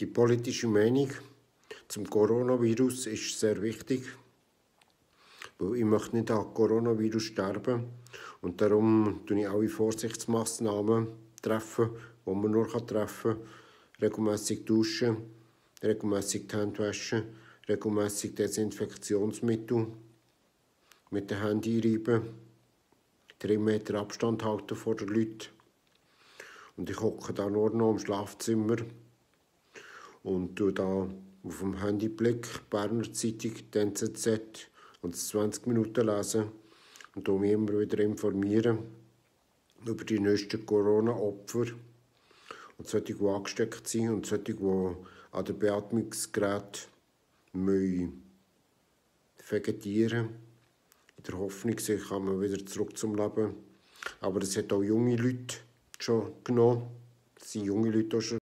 Die politische Meinung zum Coronavirus ist sehr wichtig, weil ich möchte nicht an Coronavirus sterben und darum treffe ich alle Vorsichtsmaßnahmen, treffen, die man nur treffen kann. Regelmässig duschen, regelmässig die Hände waschen, regelmässig Desinfektionsmittel mit den Händen einreiben, 3 Meter Abstand halten vor den Leuten. Und ich hocke dann nur noch im Schlafzimmer und tue da auf dem Handyblick Berner Zeitung, die NZZ und 20 Minuten lesen und tue mich immer wieder informieren über die nächsten Corona-Opfer und solche, die angesteckt sind und solche, die an den Beatmungsgeräten müssen vegetieren in der Hoffnung, sie kommen wieder zurück zum Leben. Aber es hat auch junge Leute schon genommen. Es sind junge Leute auch schon